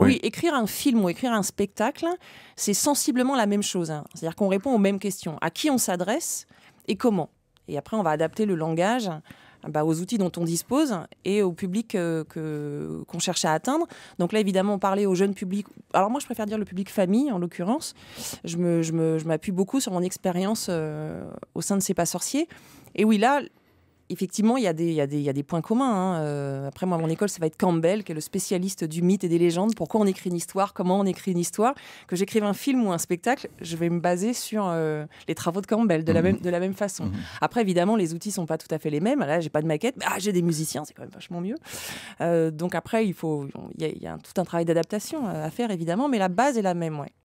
Oui. écrire un film ou écrire un spectacle, c'est sensiblement la même chose. Hein. C'est-à-dire qu'on répond aux mêmes questions. À qui on s'adresse et comment Et après, on va adapter le langage bah, aux outils dont on dispose et au public euh, qu'on cherche à atteindre. Donc là, évidemment, parler au jeune public. Alors moi, je préfère dire le public famille, en l'occurrence. Je, je, m'appuie beaucoup sur mon expérience euh, au sein de C'est pas sorciers. Et oui, là, effectivement, il y, a des points communs. Hein. Euh, après, moi, à mon école, ça va être Campbell, qui est le spécialiste du mythe et des légendes. Pourquoi on écrit une histoire Comment on écrit une histoire Que j'écrive un film ou un spectacle, je vais me baser sur euh, les travaux de Campbell, de, la, mhm. même, façon. Mhm. Après, évidemment, les outils ne sont pas tout à fait les mêmes. Là, j'ai pas de maquette. Ah, j'ai des musiciens, c'est quand même vachement mieux. Euh, donc après, il faut, y, y, a tout un travail d'adaptation à faire, évidemment, mais la base est la même, ouais.